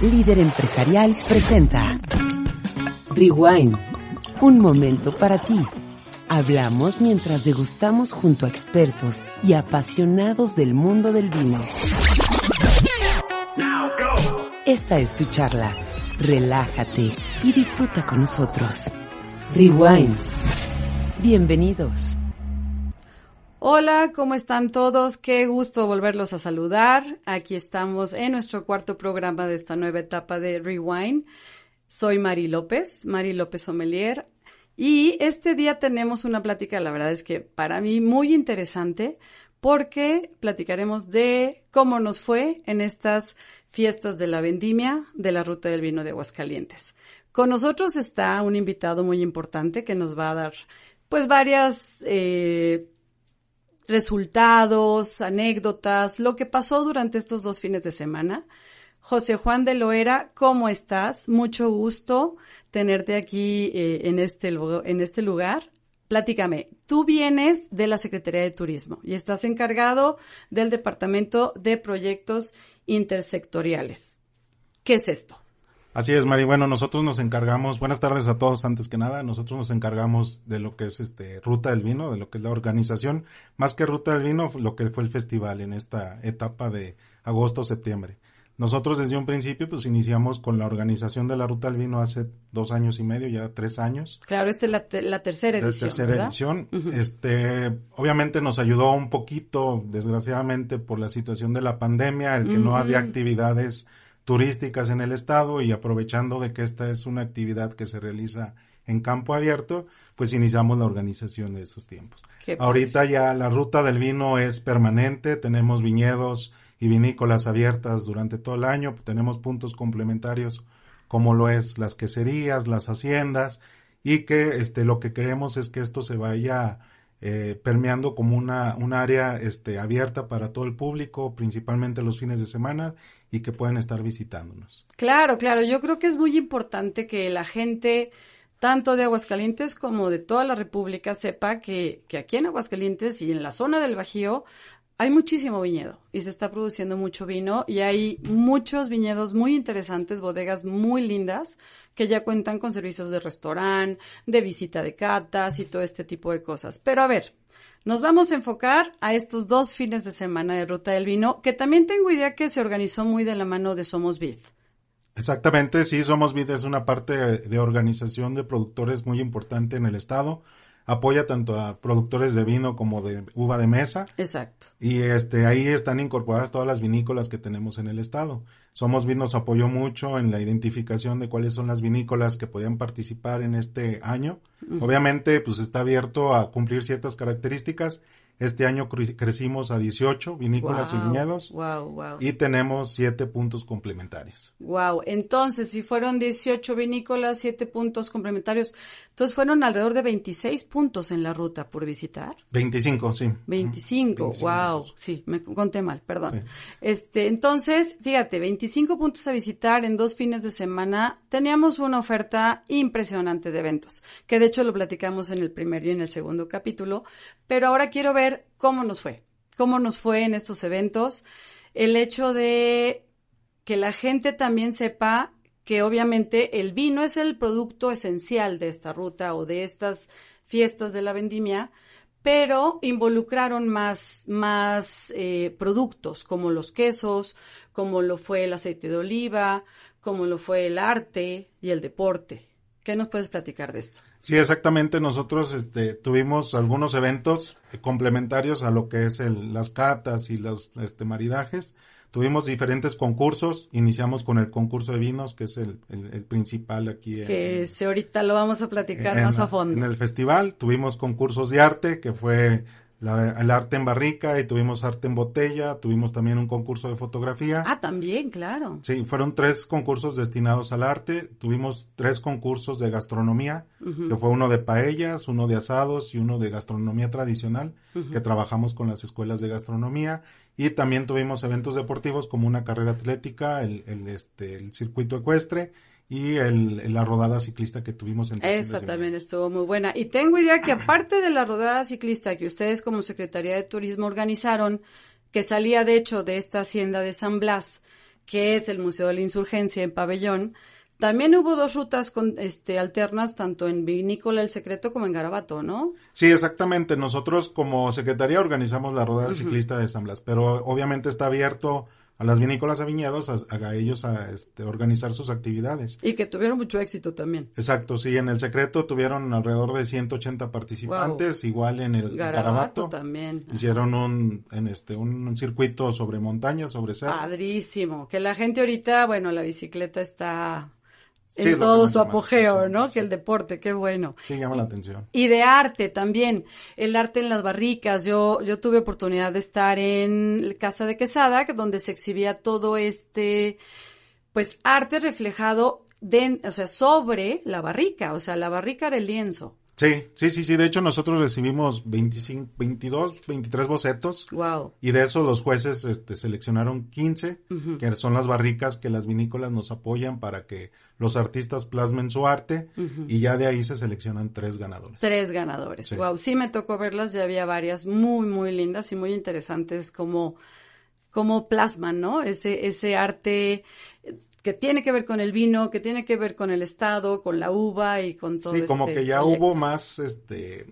Líder Empresarial presenta Rewind, un momento para ti. Hablamos mientras degustamos junto a expertos y apasionados del mundo del vino. Esta es tu charla. Relájate y disfruta con nosotros. Rewind. Bienvenidos. Hola, ¿cómo están todos? Qué gusto volverlos a saludar. Aquí estamos en nuestro cuarto programa de esta nueva etapa de Rewind. Soy Mari López, Mari López Sommelier, y este día tenemos una plática, la verdad es que para mí muy interesante, porque platicaremos de cómo nos fue en estas fiestas de la vendimia de la Ruta del Vino de Aguascalientes. Con nosotros está un invitado muy importante que nos va a dar pues varias eh, resultados, anécdotas, lo que pasó durante estos dos fines de semana. José Juan de Loera, ¿cómo estás? Mucho gusto tenerte aquí eh, en, este, en este lugar. Platícame, tú vienes de la Secretaría de Turismo y estás encargado del Departamento de Proyectos Intersectoriales. ¿Qué es esto? Así es, Mari. Bueno, nosotros nos encargamos, buenas tardes a todos antes que nada, nosotros nos encargamos de lo que es este Ruta del Vino, de lo que es la organización, más que Ruta del Vino, lo que fue el festival en esta etapa de agosto-septiembre. Nosotros desde un principio pues iniciamos con la organización de la Ruta del Vino hace dos años y medio, ya tres años. Claro, esta es la, tercera edición. La tercera edición. Este, obviamente nos ayudó un poquito, desgraciadamente, por la situación de la pandemia, el que no había actividades turísticas en el estado y aprovechando de que esta es una actividad que se realiza en campo abierto, pues iniciamos la organización de esos tiempos. Ahorita ya la ruta del vino es permanente, tenemos viñedos y vinícolas abiertas durante todo el año, tenemos puntos complementarios como lo es las queserías, las haciendas y que este lo que queremos es que esto se vaya eh, permeando como una, un área este, abierta para todo el público, principalmente los fines de semana, y que puedan estar visitándonos. Claro, claro, yo creo que es muy importante que la gente tanto de Aguascalientes como de toda la República sepa que, que aquí en Aguascalientes y en la zona del Bajío hay muchísimo viñedo y se está produciendo mucho vino y hay muchos viñedos muy interesantes, bodegas muy lindas que ya cuentan con servicios de restaurante, de visita de catas y todo este tipo de cosas. Pero a ver, nos vamos a enfocar a estos dos fines de semana de Ruta del Vino, que también tengo idea que se organizó muy de la mano de Somos Vid. Exactamente, sí, Somos Vid es una parte de organización de productores muy importante en el estado apoya tanto a productores de vino como de uva de mesa. Exacto. Y este ahí están incorporadas todas las vinícolas que tenemos en el estado. Somos Vinos apoyó mucho en la identificación de cuáles son las vinícolas que podían participar en este año. Obviamente, pues está abierto a cumplir ciertas características este año crecimos a 18 vinícolas y viñedos. Y tenemos 7 puntos complementarios. Wow. Entonces, si fueron 18 vinícolas, 7 puntos complementarios, entonces fueron alrededor de 26 puntos en la ruta por visitar. 25, sí. 25, wow. Sí, me conté mal, perdón. Este, entonces, fíjate, 25 puntos a visitar en dos fines de semana. Teníamos una oferta impresionante de eventos, que de hecho lo platicamos en el primer y en el segundo capítulo, pero ahora quiero ver cómo nos fue, cómo nos fue en estos eventos, el hecho de que la gente también sepa que obviamente el vino es el producto esencial de esta ruta o de estas fiestas de la vendimia, pero involucraron más, más eh, productos como los quesos, como lo fue el aceite de oliva, como lo fue el arte y el deporte. ¿Qué nos puedes platicar de esto? Sí, exactamente. Nosotros este, tuvimos algunos eventos complementarios a lo que es el, las catas y los este, maridajes. Tuvimos diferentes concursos. Iniciamos con el concurso de vinos, que es el, principal aquí. Que ahorita lo vamos a platicar más a fondo. En el festival tuvimos concursos de arte, que fue el arte en barrica y tuvimos arte en botella, tuvimos también un concurso de fotografía. Ah, también, claro. Sí, fueron tres concursos destinados al arte, tuvimos tres concursos de gastronomía, que fue uno de paellas, uno de asados y uno de gastronomía tradicional, que trabajamos con las escuelas de gastronomía y también tuvimos eventos deportivos como una carrera atlética, el, este, el circuito ecuestre y la rodada ciclista que tuvimos en Esa también estuvo muy buena. Y tengo idea que aparte de la rodada ciclista que ustedes como Secretaría de Turismo organizaron, que salía de hecho de esta hacienda de San Blas, que es el Museo de la Insurgencia en Pabellón, también hubo dos rutas con, este, alternas, tanto en Vinícola El Secreto como en Garabato, ¿no? Sí, exactamente. Nosotros como Secretaría organizamos la rodada ciclista de San Blas, pero obviamente está abierto a las vinícolas aviñados a, a ellos a este, organizar sus actividades. Y que tuvieron mucho éxito también. Exacto, sí, en el secreto tuvieron alrededor de 180 participantes, igual en el Garabato, también. Hicieron un, en este, un, circuito sobre montaña, sobre cerro. Padrísimo, que la gente ahorita, bueno, la bicicleta está en todo su apogeo, ¿no? que el deporte, qué bueno. Sí, llama la atención. Y de arte también, el arte en las barricas. Yo, yo tuve oportunidad de estar en Casa de Quesada, donde se exhibía todo este, pues, arte reflejado de, o sea, sobre la barrica, o sea, la barrica era el lienzo. Sí, sí, sí, sí. De hecho, nosotros recibimos 25, 22, 23 bocetos. Wow. Y de eso los jueces este, seleccionaron 15, que son las barricas que las vinícolas nos apoyan para que los artistas plasmen su arte. Y ya de ahí se seleccionan tres ganadores. Tres ganadores. Wow. Sí, me tocó verlas. Ya había varias muy, muy lindas y muy interesantes como como plasman, ¿no? Ese, ese arte que tiene que ver con el vino, que tiene que ver con el Estado, con la uva y con todo. Sí, como este que ya hubo más, este,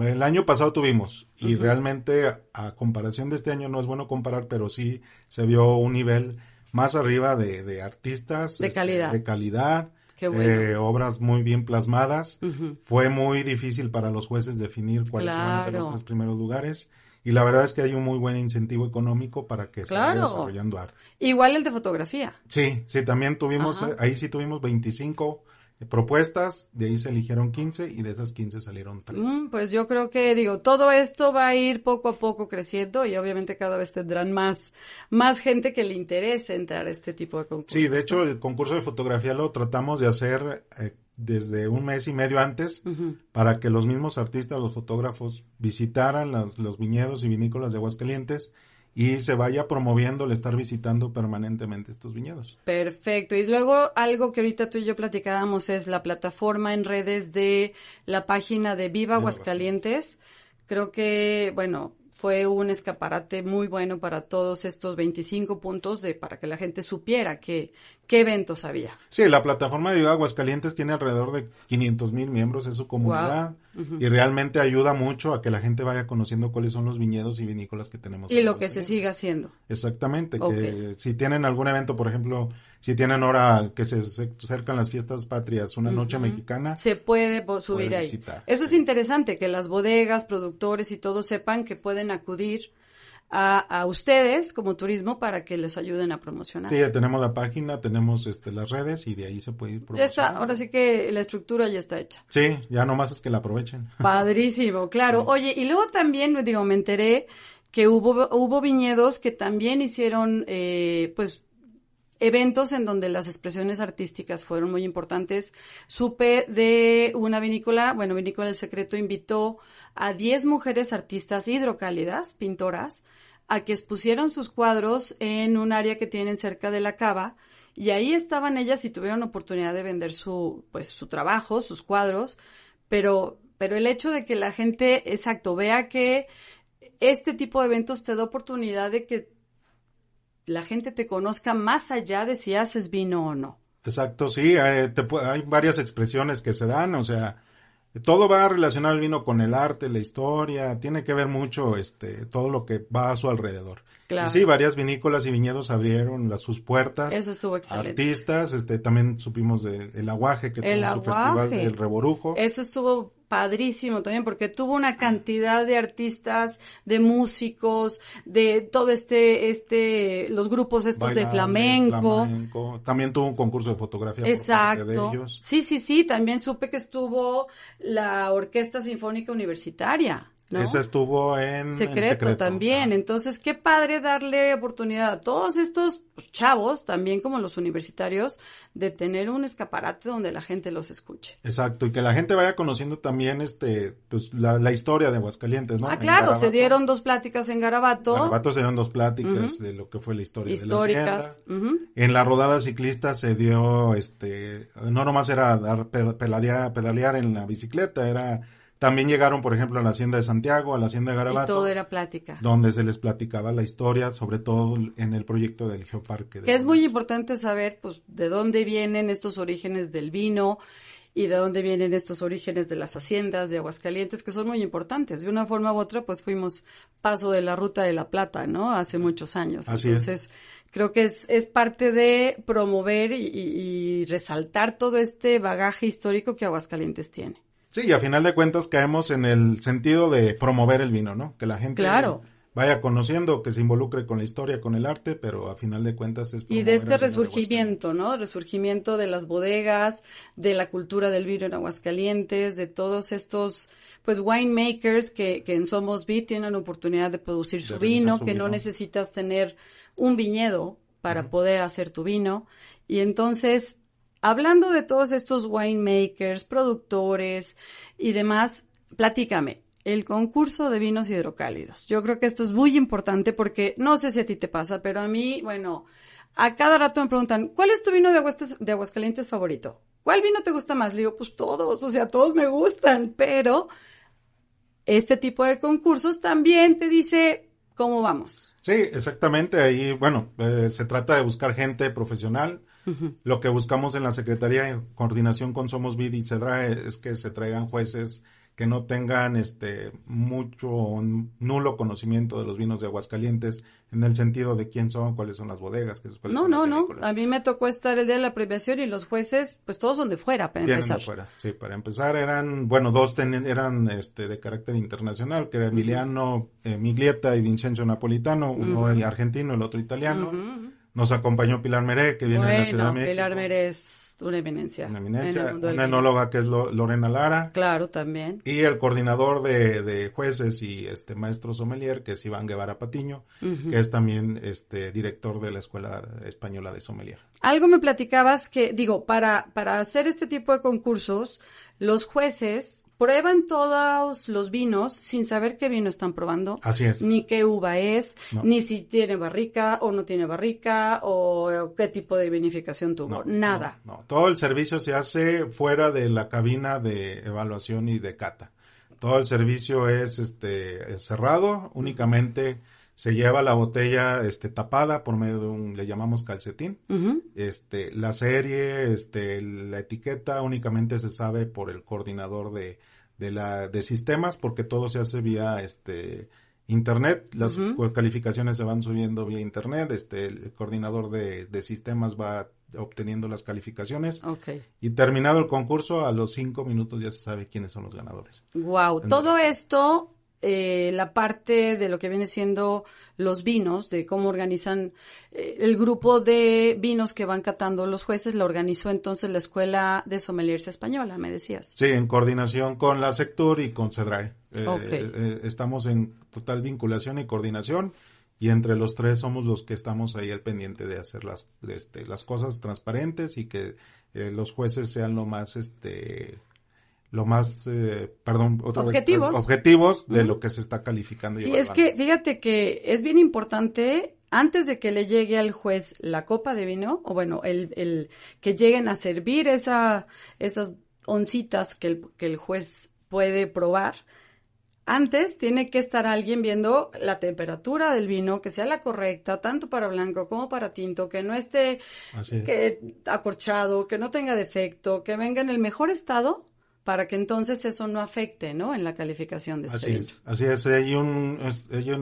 el año pasado tuvimos y realmente a comparación de este año no es bueno comparar, pero sí se vio un nivel más arriba de, de artistas. De este, calidad. De calidad. Eh, obras muy bien plasmadas. Fue muy difícil para los jueces definir cuáles van a ser los tres primeros lugares y la verdad es que hay un muy buen incentivo económico para que se vaya desarrollando arte. Igual el de fotografía. Sí, sí, también tuvimos, ahí sí tuvimos 25 eh, propuestas, de ahí se eligieron 15 y de esas 15 salieron 3. Mm, pues yo creo que, digo, todo esto va a ir poco a poco creciendo y obviamente cada vez tendrán más, más gente que le interese entrar a este tipo de concursos. Sí, de hecho el concurso de fotografía lo tratamos de hacer eh, desde un mes y medio antes para que los mismos artistas, los fotógrafos visitaran las, los viñedos y vinícolas de Aguascalientes y se vaya promoviendo el estar visitando permanentemente estos viñedos. Perfecto. Y luego algo que ahorita tú y yo platicábamos es la plataforma en redes de la página de Viva Aguascalientes. Creo que, bueno, fue un escaparate muy bueno para todos estos 25 puntos de para que la gente supiera que, qué eventos había. Sí, la plataforma de Viva Aguascalientes tiene alrededor de 500 mil miembros, en su comunidad y realmente ayuda mucho a que la gente vaya conociendo cuáles son los viñedos y vinícolas que tenemos. Y lo que se siga haciendo. Exactamente, que si tienen algún evento, por ejemplo, si tienen hora que se acercan las fiestas patrias, una noche mexicana, se puede subir ahí. Eso es interesante, que las bodegas, productores y todos sepan que pueden acudir a, ustedes como turismo para que les ayuden a promocionar. Sí, ya tenemos la página, tenemos este, las redes y de ahí se puede ir promocionando. Ya ahora sí que la estructura ya está hecha. Sí, ya nomás es que la aprovechen. Padrísimo, claro. Oye, y luego también, digo, me enteré que hubo, hubo viñedos que también hicieron, eh, pues, eventos en donde las expresiones artísticas fueron muy importantes. Supe de una vinícola, bueno, Vinícola del Secreto invitó a 10 mujeres artistas hidrocálidas, pintoras, a que expusieron sus cuadros en un área que tienen cerca de la cava y ahí estaban ellas y tuvieron oportunidad de vender su pues su trabajo, sus cuadros, pero pero el hecho de que la gente exacto vea que este tipo de eventos te da oportunidad de que la gente te conozca más allá de si haces vino o no. Exacto, sí, eh, hay varias expresiones que se dan, o sea, todo va relacionado el vino con el arte, la historia, tiene que ver mucho este todo lo que va a su alrededor. Claro. sí, varias vinícolas y viñedos abrieron las, sus puertas. Eso estuvo excelente. Artistas, este también supimos del aguaje que tuvo su festival del Reborujo. Eso estuvo padrísimo también porque tuvo una cantidad de artistas, de músicos, de todo este, este, los grupos estos de flamenco. También tuvo un concurso de fotografía Exacto. ellos. Sí, sí, sí, también supe que estuvo la Orquesta Sinfónica Universitaria. Esa estuvo en secreto, también. Ah. Entonces, qué padre darle oportunidad a todos estos chavos, también como los universitarios, de tener un escaparate donde la gente los escuche. Exacto, y que la gente vaya conociendo también este, pues, la, historia de Aguascalientes, ¿no? Ah, claro, se dieron dos pláticas en Garabato. Garabato se dieron dos pláticas de lo que fue la historia de la En la rodada ciclista se dio, este, no nomás era dar pedalear en la bicicleta, era también llegaron, por ejemplo, a la hacienda de Santiago, a la hacienda de Garabato. todo era plática. Donde se les platicaba la historia, sobre todo en el proyecto del geoparque. que es muy importante saber, pues, de dónde vienen estos orígenes del vino y de dónde vienen estos orígenes de las haciendas de Aguascalientes, que son muy importantes. De una forma u otra, pues fuimos paso de la ruta de la plata, ¿no? Hace muchos años. Así Entonces, creo que es, es parte de promover y resaltar todo este bagaje histórico que Aguascalientes tiene. Sí, y a final de cuentas caemos en el sentido de promover el vino, ¿no? Que la gente vaya conociendo, que se involucre con la historia, con el arte, pero a final de cuentas es... Y de este resurgimiento, ¿no? Resurgimiento de las bodegas, de la cultura del vino en Aguascalientes, de todos estos pues winemakers que, que en Somos Vi tienen oportunidad de producir su vino, que no necesitas tener un viñedo para poder hacer tu vino. Y entonces hablando de todos estos winemakers, productores y demás, platícame, el concurso de vinos hidrocálidos. Yo creo que esto es muy importante porque no sé si a ti te pasa, pero a mí, bueno, a cada rato me preguntan, ¿cuál es tu vino de, aguas de Aguascalientes favorito? ¿Cuál vino te gusta más? Le digo, pues todos, o sea, todos me gustan, pero este tipo de concursos también te dice cómo vamos. Sí, exactamente. Ahí, bueno, eh, se trata de buscar gente profesional, lo que buscamos en la Secretaría en coordinación con Somos Vid y CEDRAE es que se traigan jueces que no tengan este mucho nulo conocimiento de los vinos de Aguascalientes en el sentido de quién son, cuáles son las bodegas, no, no, no. A mí me tocó estar el día de la premiación y los jueces, pues todos son de fuera para empezar. Sí, para empezar eran, bueno, dos eran este de carácter internacional, que era Emiliano uh y Vincenzo Napolitano, uno uh argentino, el otro italiano. Nos acompañó Pilar Meré, que viene de la Ciudad de México. Pilar Meré es una eminencia. Una eminencia. Una enóloga que es Lorena Lara. Claro, también. Y el coordinador de, jueces y este maestro sommelier, que es Iván Guevara Patiño, que es también este director de la Escuela Española de Sommelier. Algo me platicabas que, digo, para, para hacer este tipo de concursos, los jueces prueban todos los vinos sin saber qué vino están probando. Así es. Ni qué uva es, ni si tiene barrica o no tiene barrica o qué tipo de vinificación tuvo. Nada. No, Todo el servicio se hace fuera de la cabina de evaluación y de cata. Todo el servicio es este cerrado, únicamente se lleva la botella este tapada por medio de un le llamamos calcetín este la serie este la etiqueta únicamente se sabe por el coordinador de de, la, de sistemas porque todo se hace vía este, internet, las calificaciones se van subiendo vía internet, este, el coordinador de, sistemas va obteniendo las calificaciones. Y terminado el concurso, a los cinco minutos ya se sabe quiénes son los ganadores. Wow, todo esto eh, la parte de lo que viene siendo los vinos, de cómo organizan eh, el grupo de vinos que van catando los jueces, la organizó entonces la Escuela de Sommeliers Española, me decías. Sí, en coordinación con la sector y con CEDRAE. Eh, estamos en total vinculación y coordinación y entre los tres somos los que estamos ahí al pendiente de hacer las, este, las cosas transparentes y que los jueces sean lo más este, lo más, eh, perdón, otra objetivos. Vez, objetivos pues, de lo que se está calificando. Y sí, es que fíjate que es bien importante antes de que le llegue al juez la copa de vino, o bueno, el, el que lleguen a servir esa, esas oncitas que el, que el juez puede probar, antes tiene que estar alguien viendo la temperatura del vino, que sea la correcta, tanto para blanco como para tinto, que no esté que, acorchado, que no tenga defecto, que venga en el mejor estado para que entonces eso no afecte, ¿no? En la calificación de así Así es, así es. Hay un,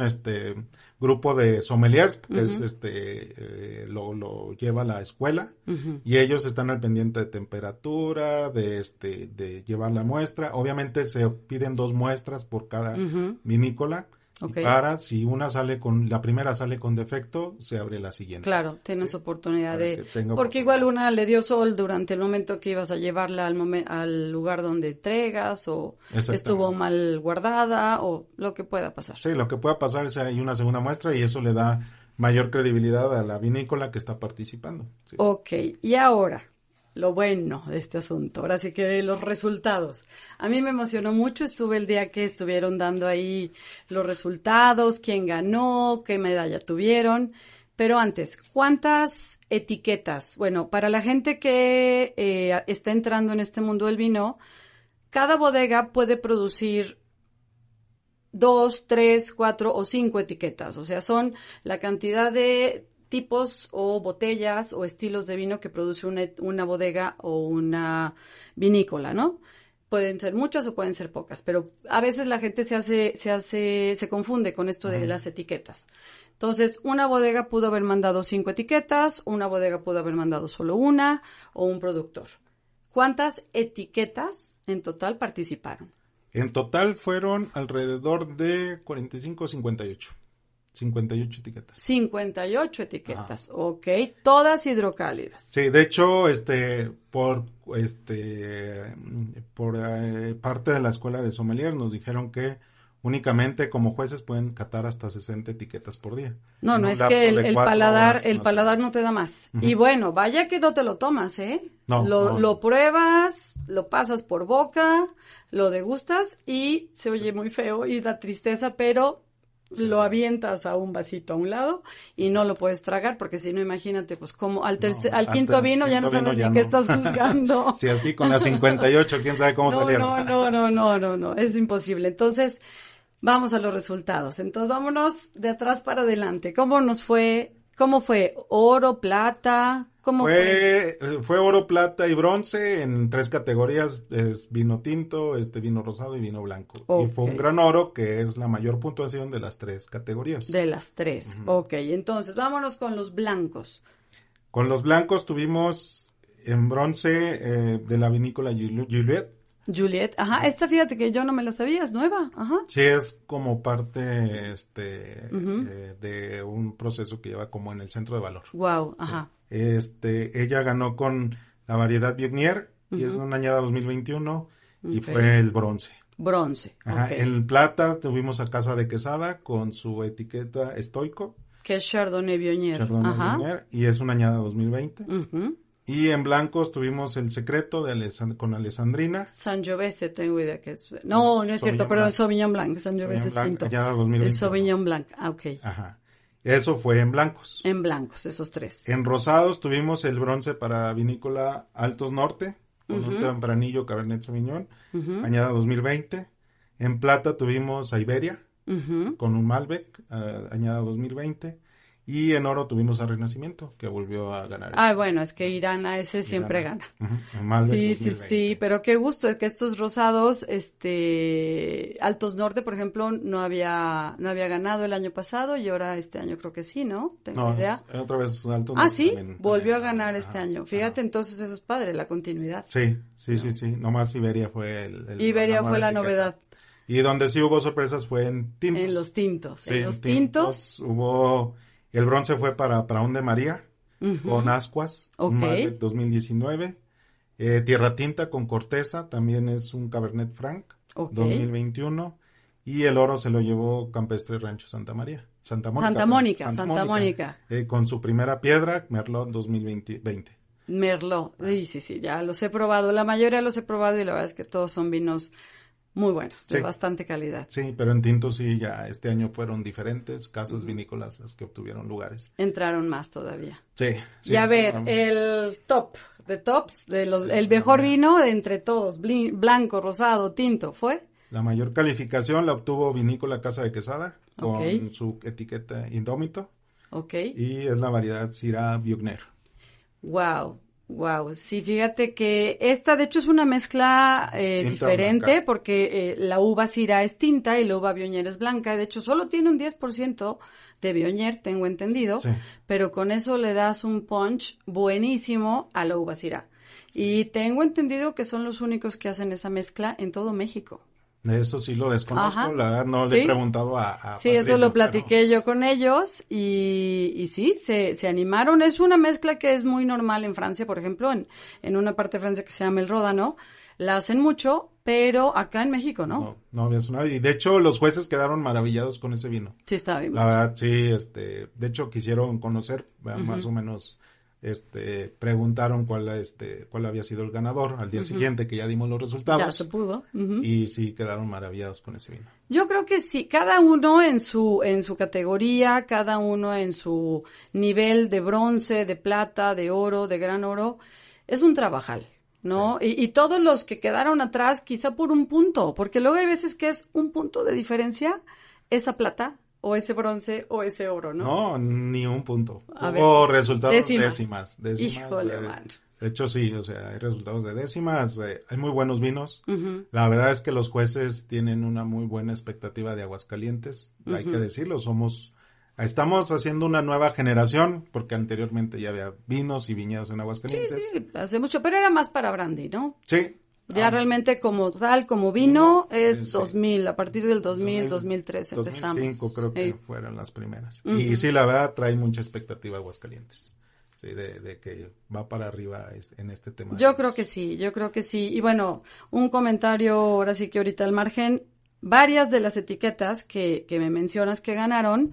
este, grupo de sommeliers que es, este, eh, lo, lo, lleva a la escuela y ellos están al pendiente de temperatura, de, este, de llevar la muestra. Obviamente se piden dos muestras por cada vinícola para, si una sale con, la primera sale con defecto, se abre la siguiente. Claro, tienes oportunidad de, porque igual una le dio sol durante el momento que ibas a llevarla al lugar donde entregas, o estuvo mal guardada, o lo que pueda pasar. Sí, lo que pueda pasar es hay una segunda muestra y eso le da mayor credibilidad a la vinícola que está participando. Ok, y ahora, lo bueno de este asunto. Ahora sí que los resultados. A mí me emocionó mucho, estuve el día que estuvieron dando ahí los resultados, quién ganó, qué medalla tuvieron. Pero antes, ¿cuántas etiquetas? Bueno, para la gente que eh, está entrando en este mundo del vino, cada bodega puede producir dos, tres, cuatro o cinco etiquetas. O sea, son la cantidad de tipos o botellas o estilos de vino que produce una, bodega o una vinícola, ¿no? pueden ser muchas o pueden ser pocas, pero a veces la gente se hace, se hace, se confunde con esto de las etiquetas. Entonces, una bodega pudo haber mandado cinco etiquetas, una bodega pudo haber mandado solo una, o un productor. ¿Cuántas etiquetas en total participaron? En total fueron alrededor de 45 58. 58 etiquetas. 58 etiquetas, ok, todas hidrocálidas. Sí, de hecho, este, por, este, por eh, parte de la escuela de sommelier nos dijeron que únicamente como jueces pueden catar hasta 60 etiquetas por día. No, no, es que el, paladar, el paladar no te da más. Y bueno, vaya que no te lo tomas, ¿eh? No, lo, lo pruebas, lo pasas por boca, lo degustas y se oye muy feo y da tristeza, pero lo avientas a un vasito a un lado y no lo puedes tragar porque si no imagínate pues como al, al quinto vino ya no sabes ni qué estás buscando. si aquí así con la ocho quién sabe cómo salieron. no, No, no, no, no, no, es imposible. Entonces, vamos a los resultados. Entonces, vámonos de atrás para adelante. ¿Cómo nos fue ¿Cómo fue? ¿Oro, plata? ¿Cómo fue, fue? oro, plata y bronce en tres categorías, es vino tinto, este vino rosado y vino blanco. Y fue un gran oro que es la mayor puntuación de las tres categorías. De las tres, ok. Entonces, vámonos con los blancos. Con los blancos tuvimos en bronce eh, de la vinícola Juliet Juliet, ajá, esta fíjate que yo no me la sabía, es nueva, ajá. Sí, es como parte este, eh, de un proceso que lleva como en el centro de valor. Wow, ajá. Este, ella ganó con la variedad Viognier, y es una añada 2021 y fue el bronce. Bronce. Ajá, en plata tuvimos a Casa de Quesada con su etiqueta estoico. Que es Chardonnay Viognier. Chardonnay y es una añada 2020. Ajá. Y en blancos tuvimos El Secreto de con Alessandrina. Sangiovese, tengo idea que es. No, no es cierto, pero es Sauvignon Blanc. Sangiovese es distinto el Sauvignon Blanc, ah, ok. Ajá. Eso fue en blancos. En blancos, esos tres. En rosados tuvimos el bronce para vinícola Altos Norte, con uh -huh. Cabernet Sauvignon, añada 2020. En plata tuvimos a Iberia, con un Malbec, ah, añada 2020. Y en oro tuvimos a Renacimiento, que volvió a ganar. Ah, bueno, es que Irán a ese siempre gana. sí, sí, sí, pero qué gusto que estos rosados, este, Altos Norte, por ejemplo, no había, no había ganado el año pasado y ahora este año creo que sí, ¿no? Tengo no, idea. otra vez Altos Norte. Ah, sí, volvió a ganar este año. Fíjate, entonces eso es padre, la continuidad. Sí, sí, sí, sí. Nomás Iberia fue el. Iberia fue la novedad. Y donde sí hubo sorpresas fue en tintos. En los tintos. en los tintos hubo el bronce fue para Praón de María con Ascuas, 2019. Eh, Tierra Tinta con Corteza, también es un Cabernet Franc, 2021. Y el oro se lo llevó Campestre Rancho Santa María. Santa Mónica. Santa Mónica, Santa, Mónica. Eh, con su primera piedra, Merlot 2020. Merlot, sí, sí, sí, ya los he probado. La mayoría los he probado y la verdad es que todos son vinos muy bueno, de bastante calidad. Sí, pero en tinto sí, ya este año fueron diferentes casas vinícolas las que obtuvieron lugares. Entraron más todavía. Sí. y a ver, el top de tops, de los, el mejor vino de entre todos, blanco, rosado, tinto, ¿fue? La mayor calificación la obtuvo Vinícola Casa de Quesada con su etiqueta Indómito. Ok. Y es la variedad Syrah Biogner. Wow. Wow, sí, fíjate que esta de hecho es una mezcla eh, diferente porque eh, la uva sira es tinta y la uva bioñer es blanca. De hecho, solo tiene un 10% de bioñer, tengo entendido, pero con eso le das un punch buenísimo a la uva sira. Y tengo entendido que son los únicos que hacen esa mezcla en todo México. Eso sí lo desconozco, la verdad no le he preguntado a... a sí, eso lo platiqué yo con ellos y, y sí, se, se, animaron. Es una mezcla que es muy normal en Francia, por ejemplo, en, en una parte de Francia que se llama el Ródano. La hacen mucho, pero acá en México, ¿no? No, no había sonado. Y de hecho, los jueces quedaron maravillados con ese vino. Sí, está bien. La verdad, sí, este, de hecho, quisieron conocer más o menos este, preguntaron cuál, este, cuál había sido el ganador al día siguiente que ya dimos los resultados. se pudo. Y sí quedaron maravillados con ese vino. Yo creo que sí, cada uno en su, en su categoría, cada uno en su nivel de bronce, de plata, de oro, de gran oro, es un trabajal. ¿No? Y, y todos los que quedaron atrás, quizá por un punto, porque luego hay veces que es un punto de diferencia esa plata o ese bronce o ese oro, ¿no? No, ni un punto. o resultados décimas. décimas, eh, De hecho, sí, o sea, hay resultados de décimas, eh, hay muy buenos vinos. La verdad es que los jueces tienen una muy buena expectativa de Aguascalientes, hay que decirlo, somos, estamos haciendo una nueva generación, porque anteriormente ya había vinos y viñedos en Aguascalientes. Sí, sí, hace mucho, pero era más para brandy, ¿no? Sí, ya ah. realmente como tal, como vino, es 2000, a partir del 2000, 2003 empezamos. 2005 creo que fueron las primeras. Y sí, la verdad, trae mucha expectativa Aguascalientes. Sí, de, que va para arriba en este tema. Yo creo que sí, yo creo que sí. Y bueno, un comentario ahora sí que ahorita al margen. Varias de las etiquetas que, me mencionas que ganaron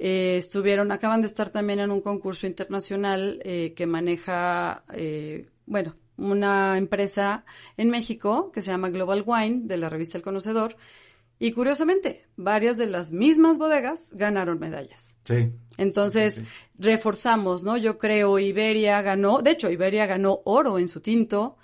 eh, estuvieron, acaban de estar también en un concurso internacional eh, que maneja, eh, bueno, una empresa en México que se llama Global Wine de la revista El Conocedor. Y curiosamente, varias de las mismas bodegas ganaron medallas. Sí. Entonces, reforzamos, ¿no? Yo creo Iberia ganó, de hecho, Iberia ganó oro en su tinto.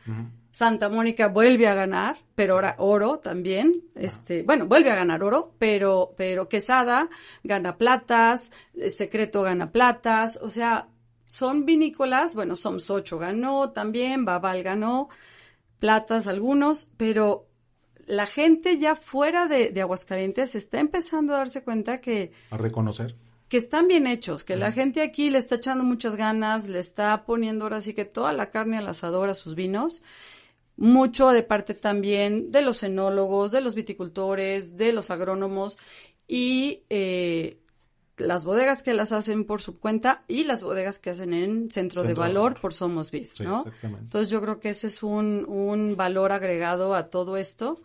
Santa Mónica vuelve a ganar, pero ahora oro también. Este, bueno, vuelve a ganar oro, pero, pero Quesada gana platas, eh, Secreto gana platas. O sea, son vinícolas, bueno, Somsocho ganó también, Babal ganó, Platas algunos, pero la gente ya fuera de, Aguascalientes está empezando a darse cuenta que... A reconocer que están bien hechos, que la gente aquí le está echando muchas ganas, le está poniendo ahora sí que toda la carne al asador a sus vinos, mucho de parte también de los enólogos, de los viticultores, de los agrónomos y eh, las bodegas que las hacen por su cuenta y las bodegas que hacen en centro, de valor por Somos ¿no? Entonces yo creo que ese es un, un valor agregado a todo esto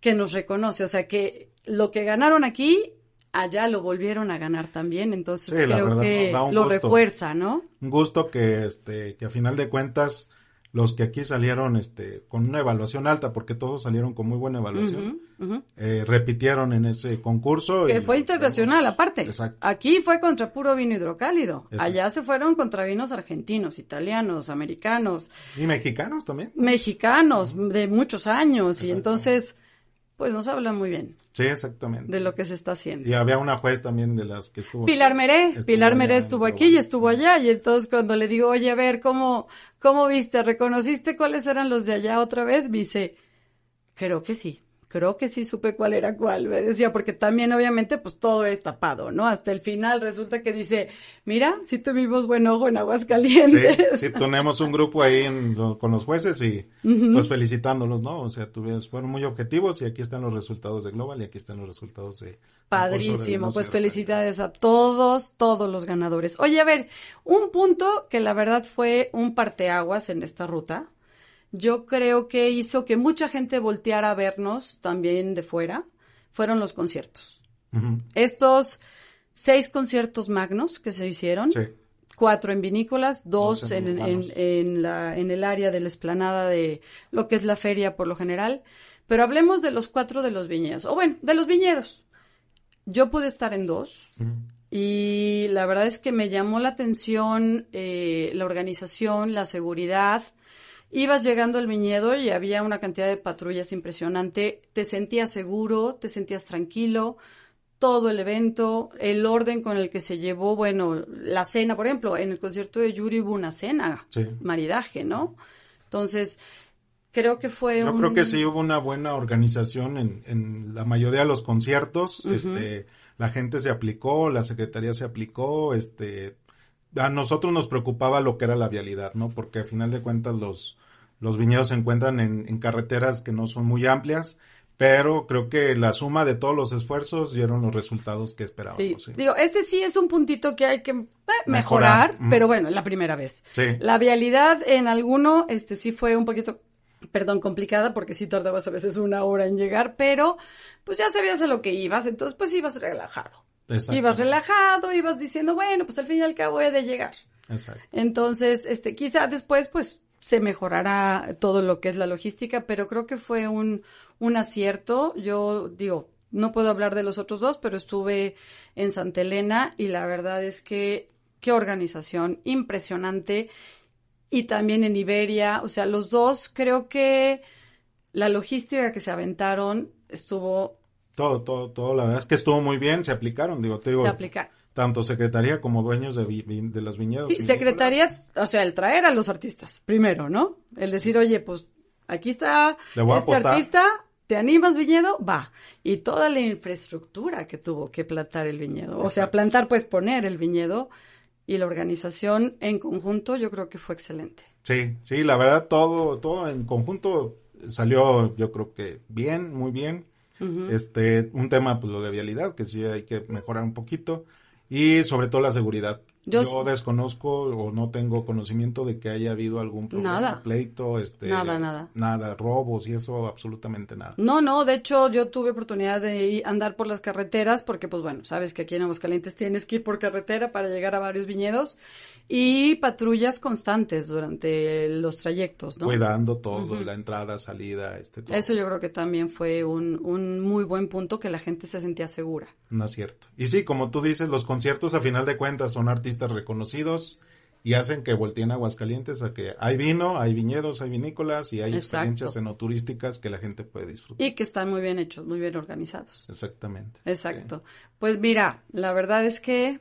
que nos reconoce, o sea que lo que ganaron aquí allá lo volvieron a ganar también, entonces creo que lo refuerza, ¿no? Un gusto que este que a final de cuentas los que aquí salieron este, con una evaluación alta, porque todos salieron con muy buena evaluación, eh, repitieron en ese concurso. Que fue internacional aparte. Exacto. Aquí fue contra puro vino hidrocálido. Allá se fueron contra vinos argentinos, italianos, americanos. Y mexicanos también. Mexicanos de muchos años. Y entonces pues nos habla muy bien. Sí, exactamente. De lo que se está haciendo. Y había una juez también de las que estuvo. Pilar Meré. Pilar Meré estuvo aquí y estuvo allá. Y entonces cuando le digo, oye, a ver, ¿cómo, cómo viste? ¿Reconociste cuáles eran los de allá otra vez? Me dice, creo que sí creo que sí supe cuál era cuál, me decía, porque también obviamente pues todo es tapado, ¿no? Hasta el final resulta que dice, mira, sí tuvimos buen ojo en Aguascalientes. Sí, sí tenemos un grupo ahí con los jueces y pues felicitándolos, ¿no? O sea, tuvimos, fueron muy objetivos y aquí están los resultados de Global y aquí están los resultados de... Padrísimo, pues felicidades a todos, todos los ganadores. Oye, a ver, un punto que la verdad fue un parteaguas en esta ruta, yo creo que hizo que mucha gente volteara a vernos también de fuera, fueron los conciertos. Estos seis conciertos magnos que se hicieron, cuatro en vinícolas, dos, en, en, la, en, el área de la esplanada de lo que es la feria por lo general, pero hablemos de los cuatro de los viñedos, o bueno, de los viñedos. Yo pude estar en dos. Y la verdad es que me llamó la atención eh, la organización, la seguridad, Ibas llegando al viñedo y había una cantidad de patrullas impresionante. Te sentías seguro, te sentías tranquilo. Todo el evento, el orden con el que se llevó, bueno, la cena, por ejemplo, en el concierto de Yuri hubo una cena, maridaje, ¿no? Entonces, creo que fue Yo creo que sí hubo una buena organización en, la mayoría de los conciertos, este, la gente se aplicó, la secretaría se aplicó, este, a nosotros nos preocupaba lo que era la vialidad, ¿no? Porque al final de cuentas los los viñedos se encuentran en, carreteras que no son muy amplias, pero creo que la suma de todos los esfuerzos dieron los resultados que esperábamos. Digo, ese sí es un puntito que hay que eh, mejorar, pero bueno, la primera vez. Sí. La vialidad en alguno, este sí fue un poquito, perdón, complicada porque sí tardabas a veces una hora en llegar, pero pues ya sabías a lo que ibas, entonces pues ibas relajado. Ibas relajado, ibas diciendo, bueno, pues al fin y al cabo he de llegar. Exacto. Entonces, este, quizá después, pues, se mejorará todo lo que es la logística, pero creo que fue un, un acierto. Yo digo, no puedo hablar de los otros dos, pero estuve en Santa Elena y la verdad es que qué organización impresionante. Y también en Iberia, o sea, los dos creo que la logística que se aventaron estuvo todo, todo, todo, la verdad es que estuvo muy bien, se aplicaron, digo, te digo. Se aplicaron tanto secretaría como dueños de, de las viñedos. Sí, secretaría, o sea, el traer a los artistas, primero, ¿no? El decir, oye, pues aquí está este artista, ¿te animas viñedo? Va. Y toda la infraestructura que tuvo que plantar el viñedo. O sea, plantar, pues poner el viñedo y la organización en conjunto, yo creo que fue excelente. Sí, sí, la verdad, todo, todo en conjunto salió, yo creo que bien, muy bien. Este, un tema, pues lo de vialidad, que sí hay que mejorar un poquito y sobre todo la seguridad. Yo, desconozco o no tengo conocimiento de que haya habido algún problema, pleito, este, nada, nada, nada, robos y eso absolutamente nada. No, no, de hecho yo tuve oportunidad de andar por las carreteras porque pues bueno, sabes que aquí en Aguascalientes tienes que ir por carretera para llegar a varios viñedos y patrullas constantes durante los trayectos, ¿no? Cuidando todo, la entrada, salida, este todo. Eso yo creo que también fue un, un muy buen punto que la gente se sentía segura. No es cierto. Y sí, como tú dices, los conciertos a final de cuentas son artistas reconocidos y hacen que volteen Aguascalientes a que hay vino, hay viñedos, hay vinícolas y hay experiencias enoturísticas que la gente puede disfrutar. Y que están muy bien hechos, muy bien organizados. Exactamente. Exacto. Pues mira, la verdad es que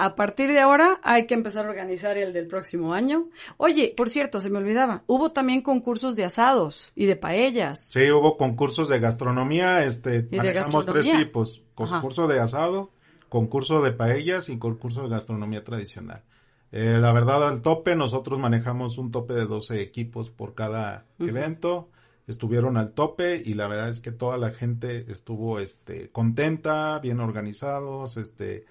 a partir de ahora hay que empezar a organizar el del próximo año. Oye, por cierto, se me olvidaba, hubo también concursos de asados y de paellas. Sí, hubo concursos de gastronomía, este, manejamos tres tipos, concurso de asado, concurso de paellas y concurso de gastronomía tradicional. Eh, la verdad, al tope, nosotros manejamos un tope de 12 equipos por cada evento. Estuvieron al tope y la verdad es que toda la gente estuvo este, contenta, bien organizados, este,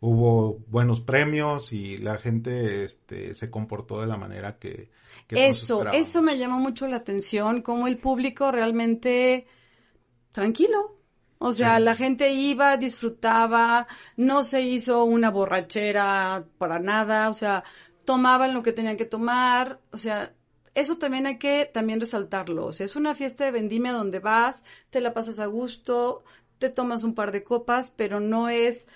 hubo buenos premios y la gente este, se comportó de la manera que... que eso, eso me llamó mucho la atención, como el público realmente tranquilo, o sea, la gente iba, disfrutaba, no se hizo una borrachera para nada, o sea, tomaban lo que tenían que tomar, o sea, eso también hay que también resaltarlo. O sea, es una fiesta de vendimia donde vas, te la pasas a gusto, te tomas un par de copas, pero no es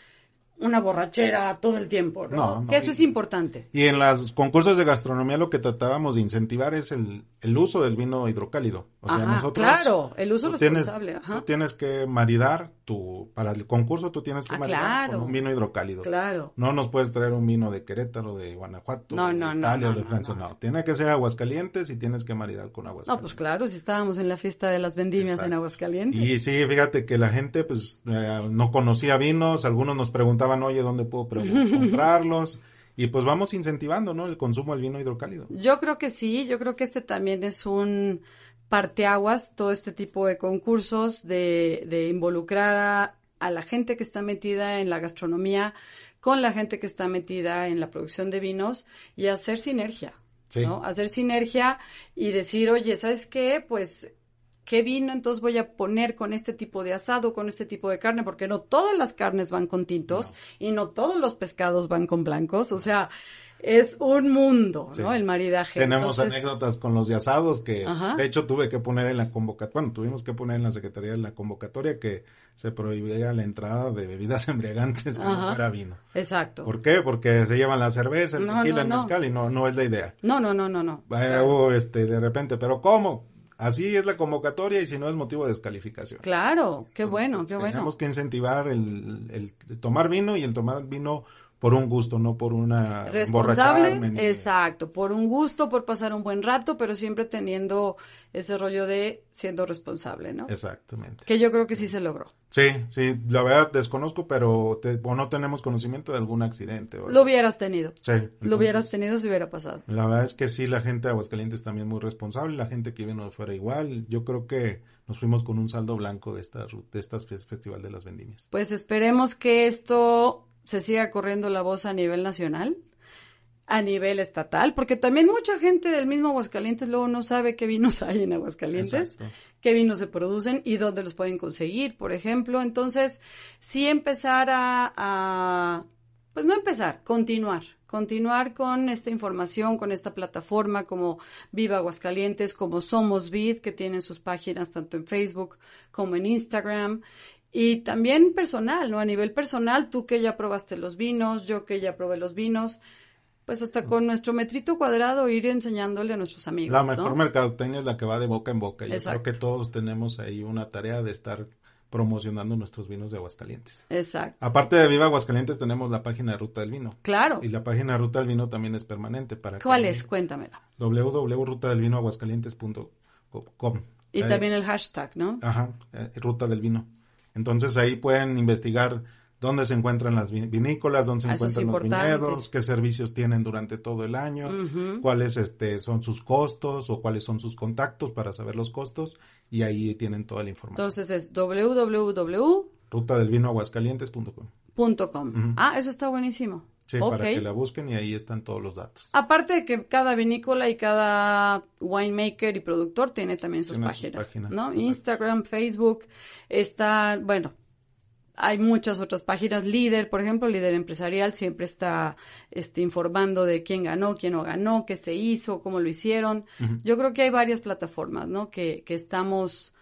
una borrachera eh. todo el tiempo, ¿no? Eso es importante. Y en los concursos de gastronomía lo que tratábamos de incentivar es el, uso del vino hidrocálido. O sea, nosotros... Claro, el uso responsable. Tienes, Tú tienes que maridar tu... Para el concurso tú tienes que ah, maridar con un vino hidrocálido. Claro. No nos puedes traer un vino de Querétaro, de Guanajuato, de Italia, de Francia, no. Tiene que ser Aguascalientes y tienes que maridar con Aguascalientes. No, pues claro, si estábamos en la fiesta de las vendimias en Aguascalientes. Y sí, fíjate que la gente pues eh, no conocía vinos, algunos nos preguntaban oye, ¿dónde puedo comprarlos? y pues vamos incentivando, ¿no? El consumo del vino hidrocálido. Yo creo que sí, yo creo que este también es un parteaguas, todo este tipo de concursos, de, involucrar a, la gente que está metida en la gastronomía con la gente que está metida en la producción de vinos y hacer sinergia. ¿no? Hacer sinergia y decir, oye, ¿sabes qué? Pues qué vino entonces voy a poner con este tipo de asado, con este tipo de carne, porque no todas las carnes van con tintos y no todos los pescados van con blancos, o sea, es un mundo, ¿no? El maridaje. Tenemos anécdotas con los de asados que, de hecho, tuve que poner en la convocatoria, bueno, tuvimos que poner en la Secretaría de la convocatoria que se prohibía la entrada de bebidas embriagantes como fuera vino. Exacto. ¿Por qué? Porque se llevan la cerveza, el tequila, el mezcal y no, no es la idea. No, no, no, no, no. Eh, este, de repente, ¿pero cómo? Así es la convocatoria y si no es motivo de descalificación. Claro, qué bueno, qué bueno. Tenemos que incentivar el, el tomar vino y el tomar vino por un gusto, no por una responsable. Exacto, por un gusto, por pasar un buen rato, pero siempre teniendo ese rollo de siendo responsable, ¿no? Exactamente. Que yo creo que sí se logró. Sí, sí, la verdad desconozco, pero o no tenemos conocimiento de algún accidente. Lo hubieras tenido. Sí. lo hubieras tenido si hubiera pasado. La verdad es que sí, la gente de Aguascalientes también muy responsable, la gente que viene nos fuera igual. Yo creo que nos fuimos con un saldo blanco de esta de festival de las vendimias. Pues esperemos que esto se siga corriendo la voz a nivel nacional, a nivel estatal, porque también mucha gente del mismo Aguascalientes luego no sabe qué vinos hay en Aguascalientes, qué vinos se producen y dónde los pueden conseguir, por ejemplo. Entonces, sí empezar a, a pues no empezar, continuar continuar con esta información, con esta plataforma como Viva Aguascalientes, como Somos Vid, que tienen sus páginas tanto en Facebook como en Instagram, y también personal, ¿no? A nivel personal, tú que ya probaste los vinos, yo que ya probé los vinos, pues hasta con pues nuestro metrito cuadrado ir enseñándole a nuestros amigos. La mejor mercadotecnia es la que va de boca en boca. Yo creo que todos tenemos ahí una tarea de estar promocionando nuestros vinos de Aguascalientes. Exacto. Aparte de Viva Aguascalientes tenemos la página de Ruta del Vino. Claro. Y la página de Ruta del Vino también es permanente para ¿Cuál es? Cuéntamela. www.rutadelvinoaguascalientes.com. Y también el hashtag, ¿no? Ajá, eh, Ruta del Vino. Entonces ahí pueden investigar dónde se encuentran las vinícolas, dónde se ah, encuentran los viñedos, qué servicios tienen durante todo el año, cuáles este, son sus costos o cuáles son sus contactos para saber los costos y ahí tienen toda la información. Entonces es www. ruta Punto com. Ah, eso está buenísimo. Sí, para que la busquen y ahí están todos los datos. Aparte de que cada vinícola y cada winemaker y productor tiene también sus, páginas, ¿no? Instagram, Facebook, está, bueno, hay muchas otras páginas. Líder, por ejemplo, Líder Empresarial siempre está este, informando de quién ganó, quién no ganó, qué se hizo, cómo lo hicieron. Yo creo que hay varias plataformas, ¿no? Que, que estamos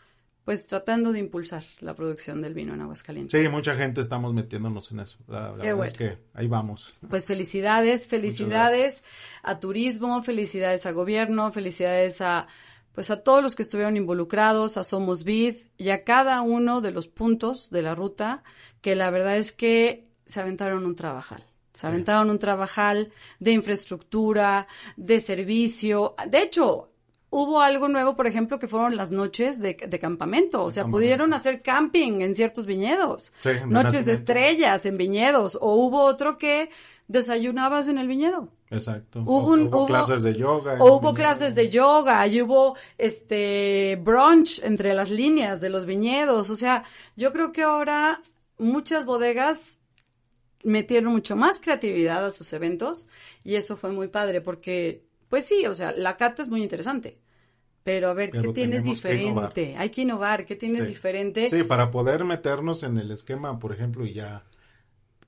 pues tratando de impulsar la producción del vino en Aguascalientes. Sí, mucha gente estamos metiéndonos en eso. La, verdad es que ahí vamos. Pues felicidades, felicidades a turismo, felicidades a gobierno, felicidades a pues a todos los que estuvieron involucrados, a Somos Vid y a cada uno de los puntos de la ruta que la verdad es que se aventaron un trabajal. Se aventaron un trabajal de infraestructura, de servicio. De hecho, hubo algo nuevo, por ejemplo, que fueron las noches de, campamento. O sea, pudieron hacer camping en ciertos viñedos. noches de estrellas en viñedos. O hubo otro que desayunabas en el viñedo. Exacto. Hubo, clases de yoga. O hubo clases de yoga y hubo este brunch entre las líneas de los viñedos. O sea, yo creo que ahora muchas bodegas metieron mucho más creatividad a sus eventos y eso fue muy padre porque, pues sí, o sea, la cata es muy interesante. Pero a ver, ¿qué tienes diferente? Hay que innovar, ¿qué tienes diferente? Sí, para poder meternos en el esquema, por ejemplo, y ya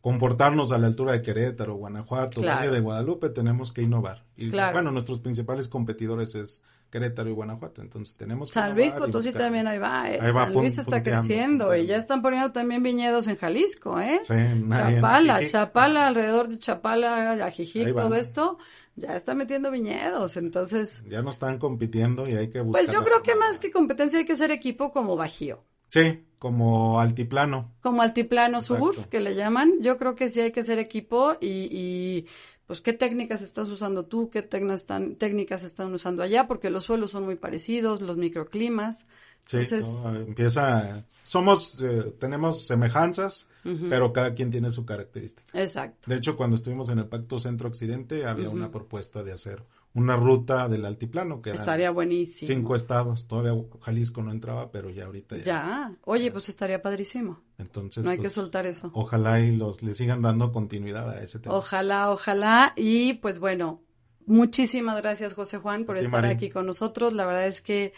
comportarnos a la altura de Querétaro, Guanajuato, de Guadalupe, tenemos que innovar. Y bueno, nuestros principales competidores es Querétaro y Guanajuato, entonces tenemos que San Luis Potosí también ahí va, ahí eh. va San Luis está creciendo y ya están poniendo también viñedos en Jalisco, ¿eh? Sí, Chapala, Chapala, alrededor de Chapala, Ajijic, todo esto ya está metiendo viñedos, entonces... Ya no están compitiendo y hay que buscar... Pues yo creo que más que competencia hay que ser equipo como bajío. Sí, como altiplano. Como altiplano Exacto. que le llaman. Yo creo que sí hay que ser equipo y, y pues qué técnicas estás usando tú, qué técnicas están usando allá, porque los suelos son muy parecidos, los microclimas. Entonces... empieza, somos, eh, tenemos semejanzas, pero cada quien tiene su característica. Exacto. De hecho, cuando estuvimos en el Pacto Centro-Occidente, había una propuesta de hacer una ruta del altiplano que estaría buenísimo. Cinco estados, todavía Jalisco no entraba, pero ya ahorita ya. ya. Oye, pues estaría padrísimo. Entonces, no hay que pues, soltar eso. Ojalá y los le sigan dando continuidad a ese tema. Ojalá, ojalá y pues bueno, muchísimas gracias José Juan por estar aquí con nosotros. La verdad es que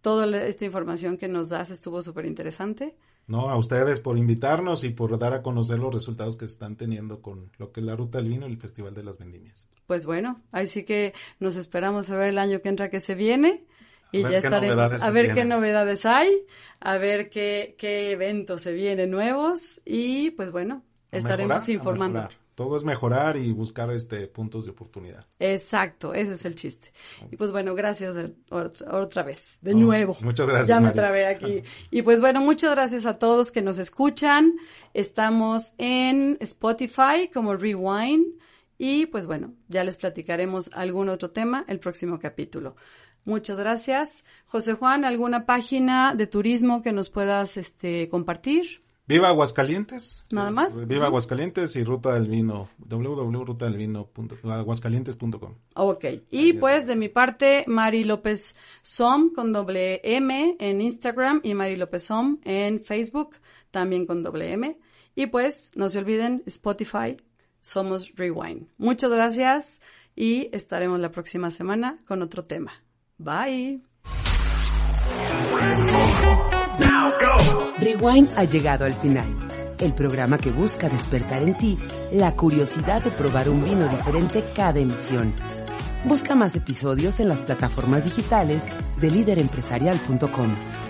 toda esta información que nos das estuvo súper interesante. No, a ustedes por invitarnos y por dar a conocer los resultados que están teniendo con lo que es la Ruta del Vino y el Festival de las Vendimias. Pues bueno, así que nos esperamos a ver el año que entra que se viene y ya estaremos a ver qué novedades hay, a ver qué, qué eventos se vienen nuevos y pues bueno, estaremos informando todo es mejorar y buscar este puntos de oportunidad. Exacto, ese es el chiste. Y pues bueno, gracias otra, vez, de nuevo. Muchas gracias. Ya me trabé aquí. Y pues bueno, muchas gracias a todos que nos escuchan. Estamos en Spotify como Rewind y pues bueno, ya les platicaremos algún otro tema el próximo capítulo. Muchas gracias. José Juan, ¿alguna página de turismo que nos puedas este, compartir? Viva Aguascalientes. Nada más. Viva Aguascalientes y Ruta del Vino. www.rutadelvino.aguascalientes.com. Ok. Y pues de mi parte, Mari López Som con doble M en Instagram y Mari López Som en Facebook, también con doble M. Y pues, no se olviden, Spotify, somos Rewind. Muchas gracias y estaremos la próxima semana con otro tema. Bye. Rewind ha llegado al final. El programa que busca despertar en ti la curiosidad de probar un vino diferente cada emisión. Busca más episodios en las plataformas digitales de líderempresarial.com.